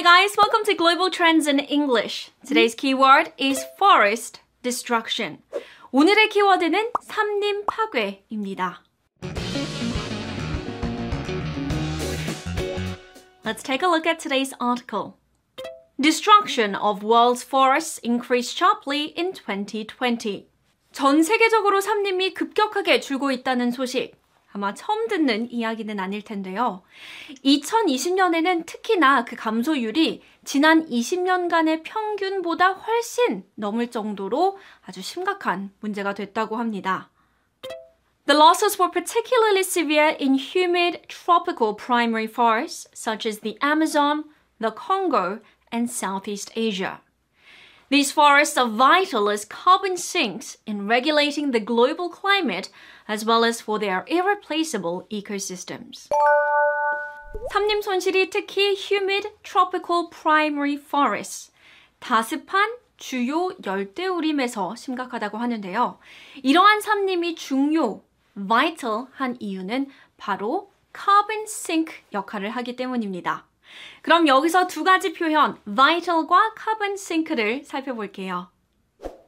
Hi guys, welcome to Global Trends in English. Today's keyword is forest destruction. 오늘의 키워드는 삼림 파괴입니다. Let's take a look at today's article. Destruction of world's forests increased sharply in 2020. 전 세계적으로 삼림이 급격하게 줄고 있다는 소식. 아마 처음 듣는 이야기는 아닐 텐데요. 2020년에는 특히나 그 감소율이 지난 20년간의 평균보다 훨씬 넘을 정도로 아주 심각한 문제가 됐다고 합니다. The losses were particularly severe in humid tropical primary forests such as the Amazon, the Congo, and Southeast Asia. These forests are vital as carbon sinks in regulating the global climate as well as for their irreplaceable ecosystems. 삼림 손실이 특히 humid tropical primary forests, 다습한 주요 열대우림에서 심각하다고 하는데요. 이러한 삼림이 중요, vital 한 이유는 바로 carbon sink 역할을 하기 때문입니다. 그럼 여기서 두 가지 표현 vital과 carbon sink를 살펴볼게요.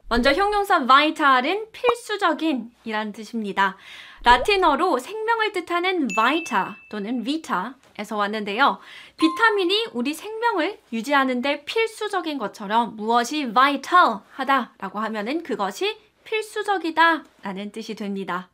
먼저 형용사 vital은 필수적인 이란 뜻입니다. 라틴어로 생명을 뜻하는 vita 또는 vita에서 왔는데요. 비타민이 우리 생명을 유지하는 데 필수적인 것처럼 무엇이 vital하다라고 하면은 그것이 필수적이다 라는 뜻이 됩니다.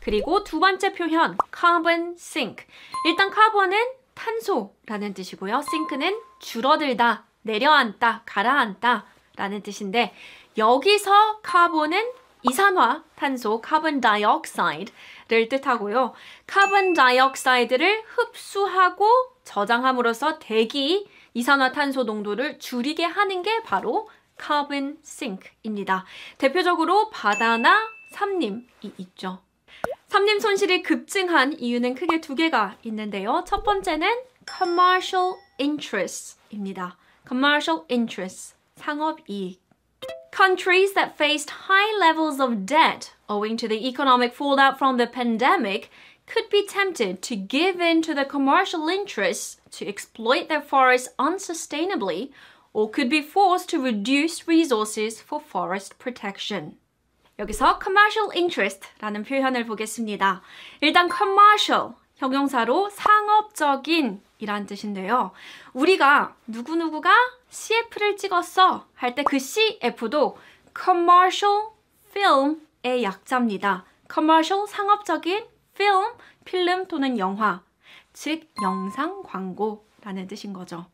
그리고 두 번째 표현 carbon sink 일단 카본은 탄소라는 뜻이고요. 싱크는 줄어들다, 내려앉다, 가라앉다 라는 뜻인데 여기서 카본은 이산화 탄소 카본 다이옥사이드를 뜻하고요. 카본 다이옥사이드를 흡수하고 저장함으로써 대기 이산화 탄소 농도를 줄이게 하는 게 바로 카본 싱크입니다. 대표적으로 바다나 삼림이 있죠. 삼림 손실이 급증한 이유는 크게 두 개가 있는데요. 첫 번째는 commercial interest입니다. commercial interest, 상업이익. Countries that faced high levels of debt owing to the economic fallout from the pandemic could be tempted to give in to the commercial interests to exploit their forests unsustainably or could be forced to reduce resources for forest protection. 여기서 commercial interest라는 표현을 보겠습니다. 일단 commercial 형용사로 상업적인 이란 뜻인데요. 우리가 누구누구가 CF를 찍었어 할 때 그 CF도 commercial film의 약자입니다. commercial 상업적인 film, 필름 또는 영화, 즉 영상 광고라는 뜻인 거죠.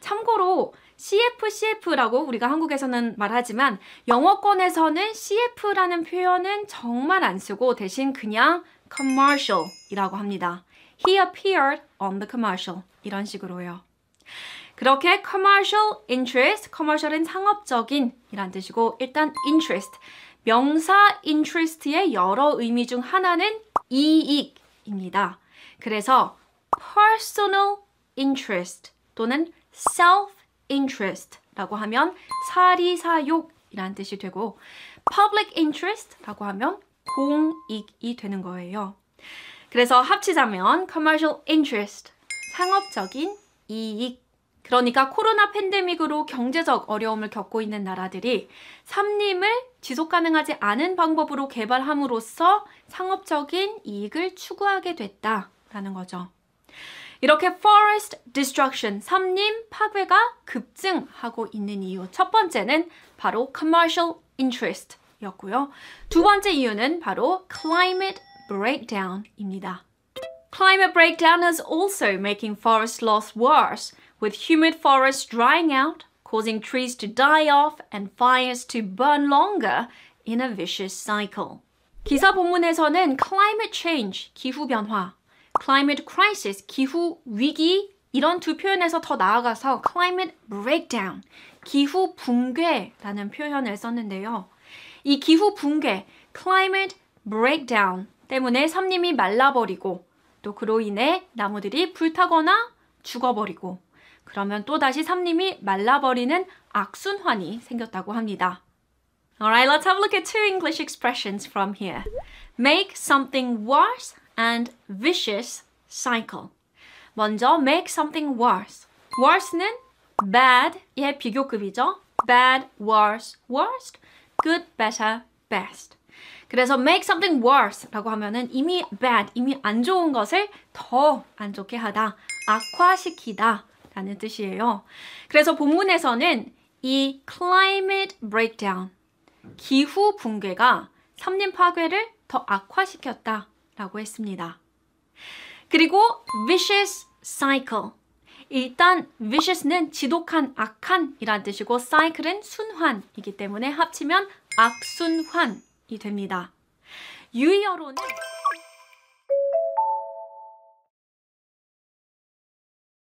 참고로 CF, CF라고 우리가 한국에서는 말하지만 영어권에서는 CF라는 표현은 정말 안 쓰고 대신 그냥 commercial이라고 합니다. He appeared on the commercial. 이런 식으로요. 그렇게 commercial interest, commercial은 상업적인 이란 뜻이고 일단 interest, 명사 interest의 여러 의미 중 하나는 이익입니다. 그래서 personal interest 또는 self interest라고 하면 사리사욕이라는 뜻이 되고 public interest라고 하면 공익이 되는 거예요. 그래서 합치자면 commercial interest, 상업적인 이익 그러니까 코로나 팬데믹으로 경제적 어려움을 겪고 있는 나라들이 삼림을 지속 가능하지 않은 방법으로 개발함으로써 상업적인 이익을 추구하게 됐다라는 거죠. 이렇게 forest destruction, 삼림 파괴가 급증하고 있는 이유 첫 번째는 바로 commercial interest였고요 두 번째 이유는 바로 climate breakdown입니다. Climate breakdown is also making forest loss worse, with humid forests drying out, causing trees to die off and fires to burn longer in a vicious cycle. 기사 본문에서는 climate change, 기후 변화 climate crisis, 기후 위기 이런 두 표현에서 더 나아가서 climate breakdown, 기후 붕괴라는 표현을 썼는데요. 이 기후 붕괴, climate breakdown 때문에 삼림이 말라버리고 또 그로 인해 나무들이 불타거나 죽어버리고 그러면 또다시 삼림이 말라버리는 악순환이 생겼다고 합니다. Alright, let's have a look at two English expressions from here. Make something worse and vicious cycle. 먼저 make something worse. worse는 bad의 비교급이죠. bad, worse, worst, good, better, best. 그래서 make something worse라고 하면은 이미 bad, 이미 안 좋은 것을 더 안 좋게 하다, 악화시키다 라는 뜻이에요. 그래서 본문에서는 이 climate breakdown, 기후 붕괴가 삼림 파괴를 더 악화시켰다 라고 했습니다. 그리고 vicious cycle. 일단 vicious는 지독한, 악한 이란 뜻이고 cycle은 순환이기 때문에 합치면 악순환이 됩니다. 유의어로는